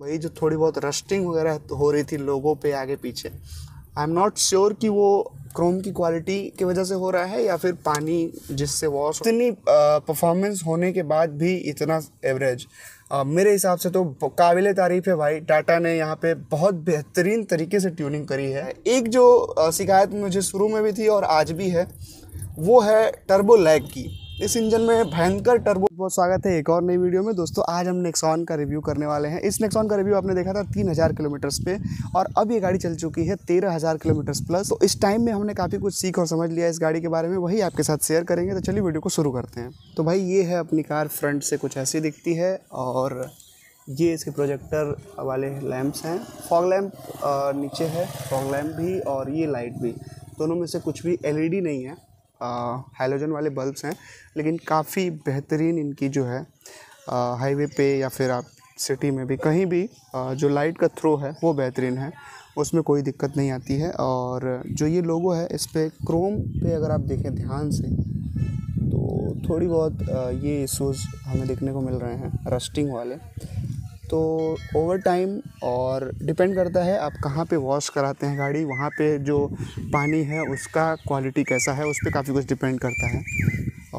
वही जो थोड़ी बहुत रस्टिंग वगैरह तो हो रही थी लोगों पे आगे पीछे आई एम नॉट श्योर कि वो क्रोम की क्वालिटी की वजह से हो रहा है या फिर पानी जिससे वॉश इतनी परफॉर्मेंस होने के बाद भी इतना एवरेज मेरे हिसाब से तो काबिल तारीफ़ है भाई टाटा ने यहाँ पे बहुत बेहतरीन तरीके से ट्यूनिंग करी है एक जो शिकायत मुझे शुरू में भी थी और आज भी है वो है टर्बो लैग की इस इंजन में भयंकर टर्बो बहुत स्वागत है एक और नई वीडियो में दोस्तों आज हम नेक्सॉन का रिव्यू करने वाले हैं इस नेक्सॉन का रिव्यू आपने देखा था तीन हज़ार किलोमीटर्स पे और अब ये गाड़ी चल चुकी है तेरह हज़ार किलोमीटर्स प्लस तो इस टाइम में हमने काफ़ी कुछ सीख और समझ लिया इस गाड़ी के बारे में वही आपके साथ शेयर करेंगे तो चलिए वीडियो को शुरू करते हैं तो भाई ये है अपनी कार फ्रंट से कुछ ऐसी दिखती है और ये इसके प्रोजेक्टर वाले लैम्प्स हैं फॉग लैम्प नीचे है फॉग लैम्प भी और ये लाइट भी दोनों में से कुछ भी एल e नहीं है हाइलोजन वाले बल्ब्स हैं लेकिन काफ़ी बेहतरीन इनकी जो है हाईवे पे या फिर आप सिटी में भी कहीं भी आ, जो लाइट का थ्रो है वो बेहतरीन है उसमें कोई दिक्कत नहीं आती है और जो ये लोगो है इस पर क्रोम पे अगर आप देखें ध्यान से तो थोड़ी बहुत ये इशूज़ हमें देखने को मिल रहे हैं रस्टिंग वाले तो ओवर टाइम और डिपेंड करता है आप कहाँ पे वॉश कराते हैं गाड़ी वहाँ पे जो पानी है उसका क्वालिटी कैसा है उस पर काफ़ी कुछ डिपेंड करता है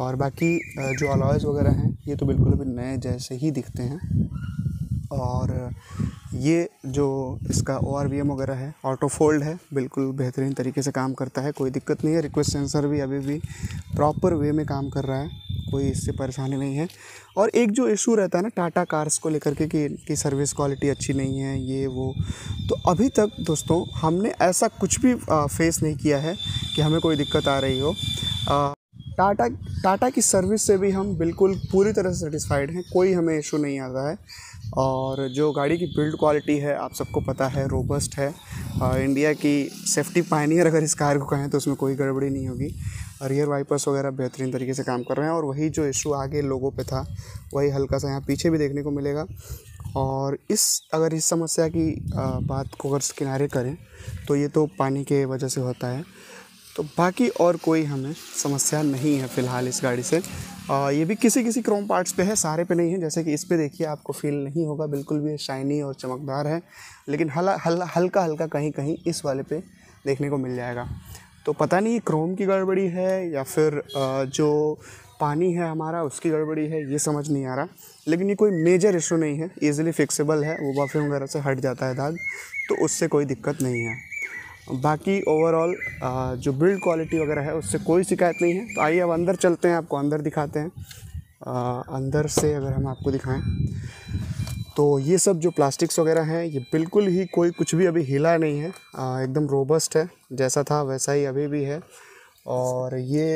और बाकी जो अलॉयज़ वगैरह हैं ये तो बिल्कुल भी नए जैसे ही दिखते हैं और ये जो इसका ओ आर वी एम वगैरह है ऑटो फोल्ड है बिल्कुल बेहतरीन तरीके से काम करता है कोई दिक्कत नहीं है रिक्वेस्ट सेंसर भी अभी भी प्रॉपर वे में काम कर रहा है कोई इससे परेशानी नहीं है और एक जो इशू रहता है ना टाटा कार्स को लेकर के कि इनकी सर्विस क्वालिटी अच्छी नहीं है ये वो तो अभी तक दोस्तों हमने ऐसा कुछ भी फेस नहीं किया है कि हमें कोई दिक्कत आ रही हो टाटा टाटा की सर्विस से भी हम बिल्कुल पूरी तरह से सेटिस्फाइड हैं कोई हमें इशू नहीं आ रहा है और जो गाड़ी की बिल्ड क्वालिटी है आप सबको पता है रोबस्ट है आ, इंडिया की सेफ्टी पाइनियर अगर इस कार को कहें तो उसमें कोई गड़बड़ी नहीं होगी रियर वाइपर्स वगैरह बेहतरीन तरीके से काम कर रहे हैं और वही जो इशू आगे लोगों पे था वही हल्का सा यहाँ पीछे भी देखने को मिलेगा और इस अगर इस समस्या की बात को अगर किनारे करें तो ये तो पानी के वजह से होता है तो बाकी और कोई हमें समस्या नहीं है फ़िलहाल इस गाड़ी से आ, ये भी किसी किसी क्रोम पार्ट्स पे है सारे पे नहीं है जैसे कि इस पे देखिए आपको फील नहीं होगा बिल्कुल भी शाइनी और चमकदार है लेकिन हल, हल हल्का हल्का कहीं कहीं इस वाले पे देखने को मिल जाएगा तो पता नहीं क्रोम की गड़बड़ी है या फिर जो पानी है हमारा उसकी गड़बड़ी है ये समझ नहीं आ रहा लेकिन ये कोई मेजर इशू नहीं है ईज़िली फिक्सेबल है वो बफिंग वगैरह से हट जाता है दाग तो उससे कोई दिक्कत नहीं है बाकी ओवरऑल जो बिल्ड क्वालिटी वगैरह है उससे कोई शिकायत नहीं है तो आइए अब अंदर चलते हैं आपको अंदर दिखाते हैं आ, अंदर से अगर हम आपको दिखाएं तो ये सब जो प्लास्टिक्स वगैरह हैं ये बिल्कुल ही कोई कुछ भी अभी हिला नहीं है एकदम रोबस्ट है जैसा था वैसा ही अभी भी है और ये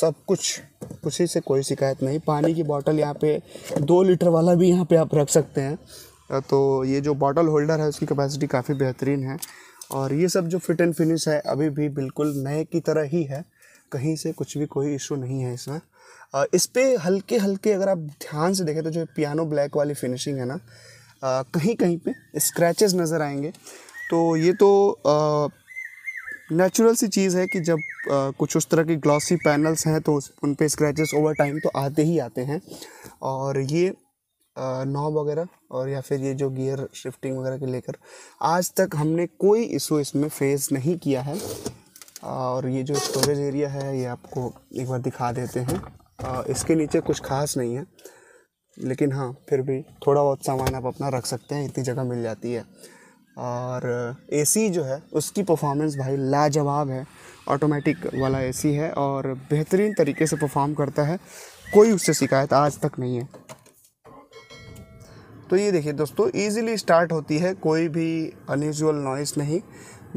सब कुछ किसी से कोई शिकायत नहीं पानी की बॉटल यहाँ पे दो लीटर वाला भी यहाँ पे आप रख सकते हैं तो ये जो बॉटल होल्डर है उसकी कैपेसिटी काफ़ी बेहतरीन है और ये सब जो फिट एंड फिनिश है अभी भी बिल्कुल नए की तरह ही है कहीं से कुछ भी कोई इशू नहीं है इसमें इस पर हल्के हल्के अगर आप ध्यान से देखें तो जो पियानो ब्लैक वाली फिनिशिंग है ना कहीं कहीं पे स्क्रैचेस नज़र आएंगे तो ये तो नेचुरल सी चीज़ है कि जब आ, कुछ उस तरह के ग्लॉसी पैनल्स हैं तो उन पर स्क्रैचेस ओवर टाइम तो आते ही आते हैं और ये नॉब वगैरह और या फिर ये जो गियर शिफ्टिंग वगैरह के लेकर आज तक हमने कोई इशू इसमें फेस नहीं किया है और ये जो स्टोरेज एरिया है ये आपको एक बार दिखा देते हैं इसके नीचे कुछ खास नहीं है लेकिन हाँ फिर भी थोड़ा बहुत सामान आप अपना रख सकते हैं इतनी जगह मिल जाती है और एसी जो है उसकी परफॉर्मेंस भाई लाजवाब है ऑटोमेटिक वाला एसी है और बेहतरीन तरीके से परफॉर्म करता है कोई उससे शिकायत आज तक नहीं है तो ये देखिए दोस्तों ईजिली स्टार्ट होती है कोई भी अनयूजल नॉइस नहीं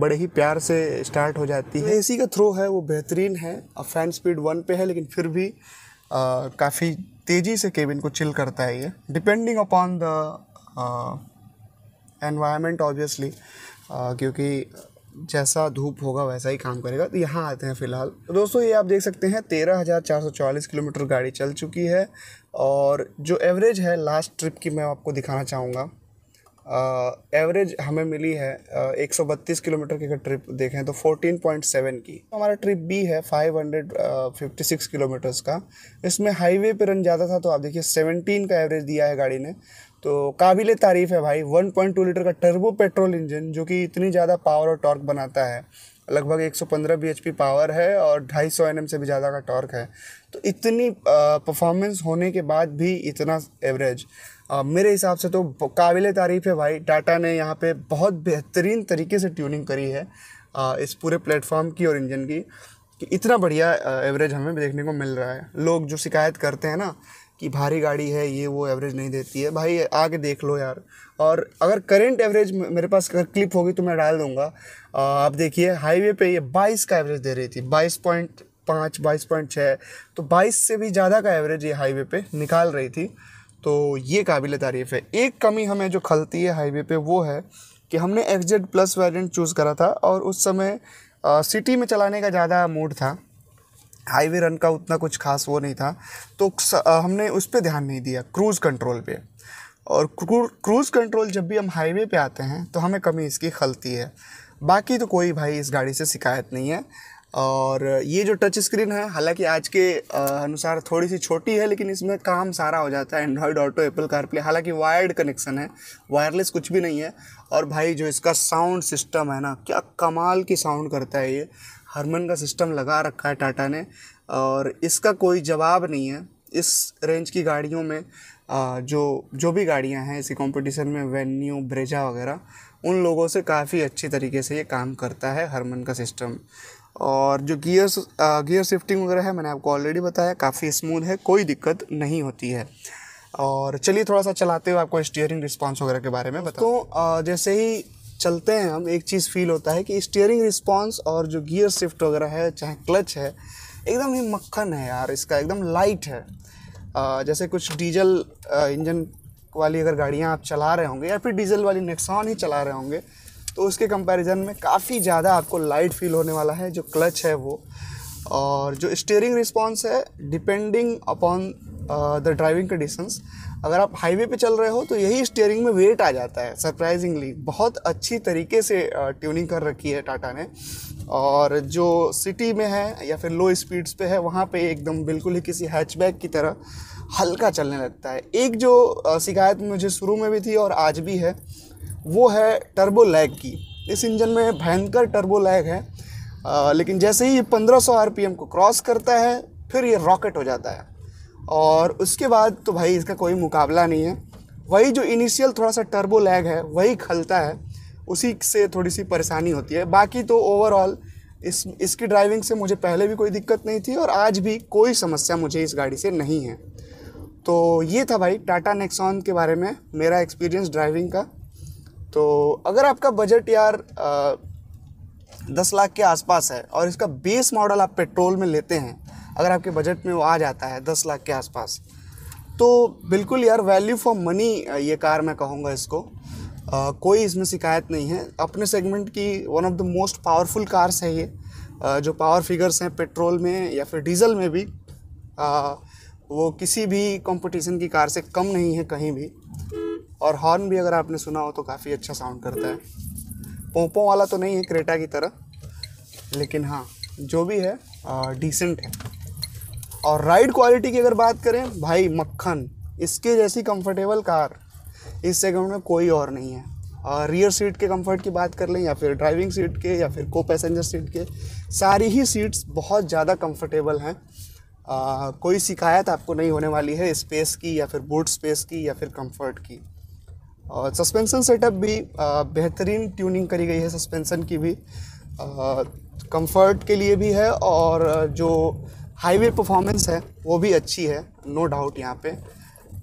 बड़े ही प्यार से स्टार्ट हो जाती है एसी का थ्रो है वो बेहतरीन है अब फैन स्पीड वन पे है लेकिन फिर भी काफ़ी तेज़ी से केबिन को चिल करता है ये depending upon the environment obviously क्योंकि जैसा धूप होगा वैसा ही काम करेगा तो यहाँ आते हैं फिलहाल तो दोस्तों ये आप देख सकते हैं तेरह हज़ार चार सौ चालीस किलोमीटर गाड़ी चल चुकी है और जो एवरेज है लास्ट ट्रिप की मैं आपको दिखाना चाहूँगा एवरेज हमें मिली है एक सौ बत्तीस किलोमीटर की अगर ट्रिप देखें तो 14.7 पॉइंट सेवन की तो हमारा ट्रिप बी है five hundred fifty six kilometers का इसमें हाईवे पर रन ज़्यादा था तो आप देखिए 17 का एवरेज दिया है गाड़ी ने तो काबिल तारीफ़ है भाई 1.2 लीटर का टर्बो पेट्रोल इंजन जो कि इतनी ज़्यादा पावर और टॉर्क बनाता है लगभग 115 bhp पावर है और 250 nm से भी ज़्यादा का टॉर्क है तो इतनी परफॉर्मेंस होने के बाद भी इतना एवरेज आ, मेरे हिसाब से तो काबिल तारीफ़ है भाई टाटा ने यहाँ पे बहुत बेहतरीन तरीके से ट्यूनिंग करी है आ, इस पूरे प्लेटफॉर्म की और इंजन की कि इतना बढ़िया एवरेज हमें देखने को मिल रहा है लोग जो शिकायत करते हैं ना कि भारी गाड़ी है ये वो एवरेज नहीं देती है भाई आके देख लो यार और अगर करंट एवरेज मेरे पास अगर क्लिप होगी तो मैं डाल दूंगा आप देखिए हाईवे पे ये 22 का एवरेज दे रही थी 22 पॉइंट पाँच बाईस पॉइंट छः तो बाईस से भी ज़्यादा का एवरेज ये हाईवे पे निकाल रही थी तो ये काबिल तारीफ़ है एक कमी हमें जो खलती है हाईवे पे वो है कि हमने एक्जेड प्लस वेरिएंट चूज़ करा था और उस समय आ, सिटी में चलाने का ज़्यादा मूड था हाईवे रन का उतना कुछ खास वो नहीं था तो आ, हमने उस पर ध्यान नहीं दिया क्रूज़ कंट्रोल पे और क्रूज़ कंट्रोल जब भी हम हाईवे पे आते हैं तो हमें कमी इसकी खलती है बाकी तो कोई भाई इस गाड़ी से शिकायत नहीं है और ये जो टच स्क्रीन है हालांकि आज के अनुसार थोड़ी सी छोटी है लेकिन इसमें काम सारा हो जाता है एंड्रॉयड ऑटो एप्पल कारप्ले हालांकि वायर्ड कनेक्शन है वायरलेस कुछ भी नहीं है और भाई जो इसका साउंड सिस्टम है ना क्या कमाल की साउंड करता है ये हरमन का सिस्टम लगा रखा है टाटा ने और इसका कोई जवाब नहीं है इस रेंज की गाड़ियों में जो जो भी गाड़ियां हैं इसी कंपटीशन में वेन्यू ब्रेजा वगैरह उन लोगों से काफ़ी अच्छी तरीके से ये काम करता है हरमन का सिस्टम और जो गियर्स गियर शिफ्टिंग वगैरह है मैंने आपको ऑलरेडी बताया काफ़ी स्मूथ है कोई दिक्कत नहीं होती है और चलिए थोड़ा सा चलाते हुए आपको स्टीयरिंग रिस्पॉन्स वगैरह के बारे में बता तो जैसे ही चलते हैं हम एक चीज़ फील होता है कि स्टीयरिंग रिस्पॉन्स और जो गियर शिफ्ट वगैरह है चाहे क्लच है एकदम ही मक्खन है यार इसका एकदम लाइट है जैसे कुछ डीजल इंजन वाली अगर गाड़ियाँ आप चला रहे होंगे या फिर डीजल वाली नेक्सॉन ही चला रहे होंगे तो उसके कंपैरिजन में काफ़ी ज़्यादा आपको लाइट फील होने वाला है जो क्लच है वो और जो स्टेयरिंग रिस्पॉन्स है depending upon the driving conditions अगर आप हाईवे पे चल रहे हो तो यही स्टेयरिंग में वेट आ जाता है सरप्राइजिंगली बहुत अच्छी तरीके से ट्यूनिंग uh, कर रखी है टाटा ने और जो सिटी में है या फिर लो स्पीड्स पे है वहाँ पे एकदम बिल्कुल ही किसी हैचबैक की तरह हल्का चलने लगता है एक जो uh, शिकायत मुझे शुरू में भी थी और आज भी है वो है टर्बो लैग की इस इंजन में भयंकर टर्बो लैग है आ, लेकिन जैसे ही ये 1500 आरपीएम को क्रॉस करता है फिर ये रॉकेट हो जाता है और उसके बाद तो भाई इसका कोई मुकाबला नहीं है वही जो इनिशियल थोड़ा सा टर्बो लैग है वही खलता है उसी से थोड़ी सी परेशानी होती है बाकी तो ओवरऑल इस इसकी ड्राइविंग से मुझे पहले भी कोई दिक्कत नहीं थी और आज भी कोई समस्या मुझे इस गाड़ी से नहीं है तो ये था भाई टाटा नेक्सॉन के बारे में मेरा एक्सपीरियंस ड्राइविंग का तो अगर आपका बजट यार दस लाख के आसपास है और इसका बेस मॉडल आप पेट्रोल में लेते हैं अगर आपके बजट में वो आ जाता है दस लाख के आसपास तो बिल्कुल यार वैल्यू फॉर मनी ये कार मैं कहूँगा इसको आ, कोई इसमें शिकायत नहीं है अपने सेगमेंट की one of the most powerful cars है ये आ, जो पावर फिगर्स हैं पेट्रोल में या फिर डीजल में भी आ, वो किसी भी कंपटीशन की कार से कम नहीं है कहीं भी और हॉर्न भी अगर आपने सुना हो तो काफ़ी अच्छा साउंड करता है पोंपों वाला तो नहीं है क्रेटा की तरह लेकिन हाँ जो भी है डिसेंट है और राइड क्वालिटी की अगर बात करें भाई मक्खन इसके जैसी कंफर्टेबल कार इस सेगमेंट में कोई और नहीं है और रियर सीट के कंफर्ट की बात कर लें या फिर ड्राइविंग सीट के या फिर को पैसेंजर सीट के सारी ही सीट्स बहुत ज़्यादा कंफर्टेबल हैं कोई शिकायत आपको नहीं होने वाली है स्पेस की या फिर बूट स्पेस की या फिर कंफर्ट की और सस्पेंसन सेटअप भी बेहतरीन ट्यूनिंग करी गई है सस्पेंसन की भी कंफर्ट के लिए भी है और जो हाईवे परफॉर्मेंस है वो भी अच्छी है नो डाउट यहाँ पे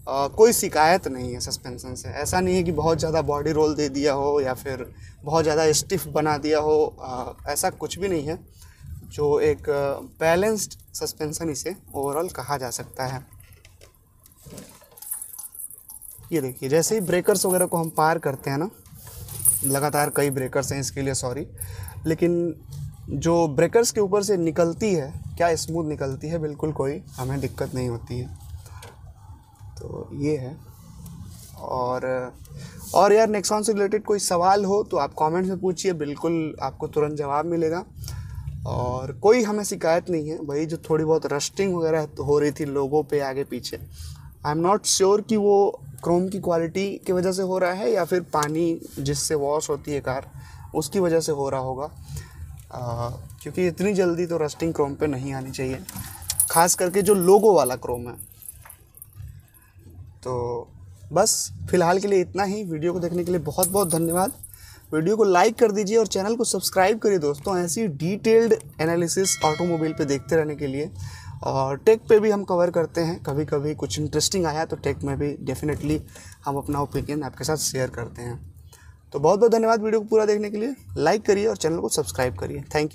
आ, कोई शिकायत नहीं है सस्पेंसन से ऐसा नहीं है कि बहुत ज़्यादा बॉडी रोल दे दिया हो या फिर बहुत ज़्यादा स्टिफ बना दिया हो आ, ऐसा कुछ भी नहीं है जो एक बैलेंस्ड सस्पेंसन इसे ओवरऑल कहा जा सकता है ये देखिए जैसे ही ब्रेकर्स वगैरह को हम पार करते हैं ना लगातार कई ब्रेकर्स हैं इसके लिए सॉरी लेकिन जो ब्रेकर्स के ऊपर से निकलती है क्या स्मूथ निकलती है बिल्कुल कोई हमें दिक्कत नहीं होती है तो ये है और और यार नेक्सॉन से रिलेटेड कोई सवाल हो तो आप कमेंट में पूछिए बिल्कुल आपको तुरंत जवाब मिलेगा और कोई हमें शिकायत नहीं है भाई जो थोड़ी बहुत रस्टिंग वगैरह हो रही थी लोगों पे आगे पीछे आई एम नॉट श्योर कि वो क्रोम की क्वालिटी की वजह से हो रहा है या फिर पानी जिससे वॉश होती है कार उसकी वजह से हो रहा होगा आ, क्योंकि इतनी जल्दी तो रस्टिंग क्रोम पे नहीं आनी चाहिए खास करके जो लोगो वाला क्रोम है तो बस फ़िलहाल के लिए इतना ही वीडियो को देखने के लिए बहुत बहुत धन्यवाद वीडियो को लाइक कर दीजिए और चैनल को सब्सक्राइब करिए दोस्तों ऐसी डिटेल्ड एनालिसिस ऑटोमोबाइल पे देखते रहने के लिए और टेक पे भी हम कवर करते हैं कभी कभी कुछ इंटरेस्टिंग आया तो टेक में भी डेफिनेटली हम अपना ओपिनियन आपके साथ शेयर करते हैं तो बहुत बहुत धन्यवाद वीडियो को पूरा देखने के लिए लाइक करिए और चैनल को सब्सक्राइब करिए थैंक यू